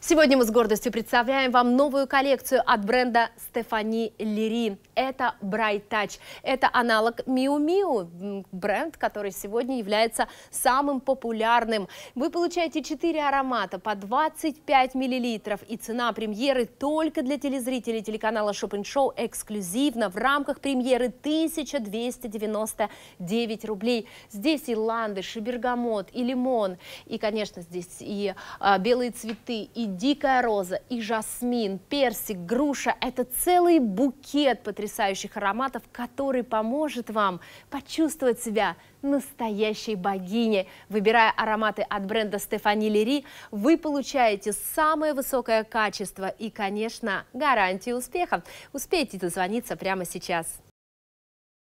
Сегодня мы с гордостью представляем вам новую коллекцию от бренда Стефани Лири. Это Bright Touch. Это аналог Miu Miu, бренд, который сегодня является самым популярным. Вы получаете 4 аромата по 25 миллилитров. И цена премьеры только для телезрителей телеканала Shopping Show эксклюзивно в рамках премьеры 1299 рублей. Здесь и ландыш, и бергамот, и лимон, и, конечно, здесь и а, белые цветы, и дикая роза, и жасмин, персик, груша – это целый букет потрясающих ароматов, который поможет вам почувствовать себя настоящей богини. Выбирая ароматы от бренда Стефани Лери, вы получаете самое высокое качество и, конечно, гарантию успеха. Успейте дозвониться прямо сейчас.